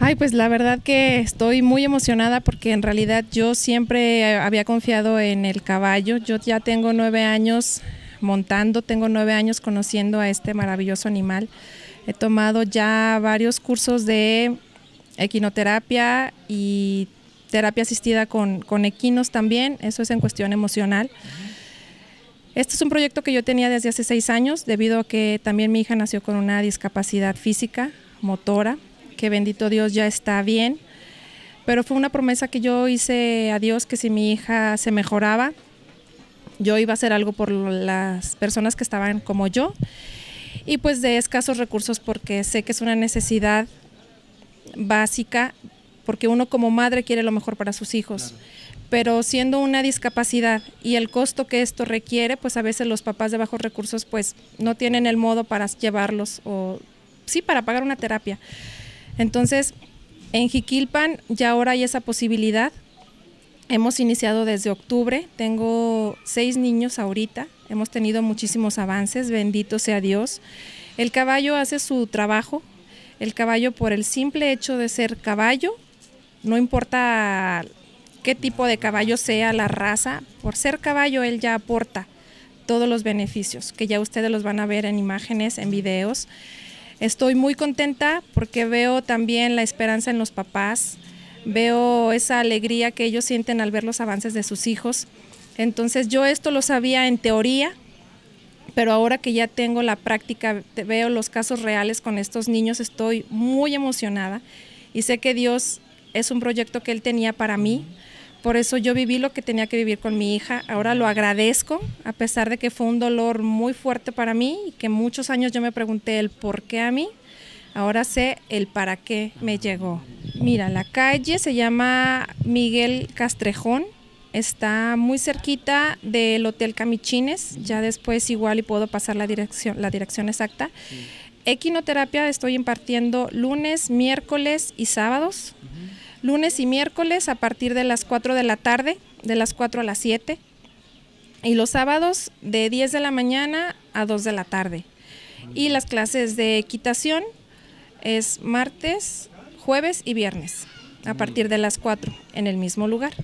Ay, pues la verdad que estoy muy emocionada porque en realidad yo siempre eh, había confiado en el caballo. Yo ya tengo nueve años montando, tengo nueve años conociendo a este maravilloso animal. He tomado ya varios cursos de equinoterapia y terapia asistida con, equinos también, eso es en cuestión emocional. Este es un proyecto que yo tenía desde hace seis años, debido a que también mi hija nació con una discapacidad física, motora que bendito Dios ya está bien. Pero fue una promesa que yo hice a Dios que si mi hija se mejoraba, yo iba a hacer algo por las personas que estaban como yo y pues de escasos recursos porque sé que es una necesidad básica porque uno como madre quiere lo mejor para sus hijos. Pero siendo una discapacidad y el costo que esto requiere, pues a veces los papás de bajos recursos pues no tienen el modo para llevarlos o sí para pagar una terapia. Entonces, en Jiquilpan ya ahora hay esa posibilidad. Hemos iniciado desde octubre, tengo seis niños ahorita, hemos tenido muchísimos avances, bendito sea Dios. El caballo hace su trabajo, el caballo por el simple hecho de ser caballo, no importa qué tipo de caballo sea la raza, por ser caballo él ya aporta todos los beneficios, que ya ustedes los van a ver en imágenes, en videos. Estoy muy contenta porque veo también la esperanza en los papás, veo esa alegría que ellos sienten al ver los avances de sus hijos. Entonces yo esto lo sabía en teoría, pero ahora que ya tengo la práctica, veo los casos reales con estos niños, estoy muy emocionada y sé que Dios es un proyecto que Él tenía para mí. Por eso yo viví lo que tenía que vivir con mi hija. Ahora lo agradezco, a pesar de que fue un dolor muy fuerte para mí y que muchos años yo me pregunté el por qué a mí. Ahora sé el para qué me llegó. Mira, la calle se llama Miguel Castrejón. Está muy cerquita del Hotel Camichines. Ya después igual y puedo pasar la dirección, la dirección exacta. Equinoterapia estoy impartiendo lunes, miércoles y sábados lunes y miércoles a partir de las 4 de la tarde, de las 4 a las 7, y los sábados de 10 de la mañana a 2 de la tarde. Y las clases de equitación es martes, jueves y viernes a partir de las 4 en el mismo lugar.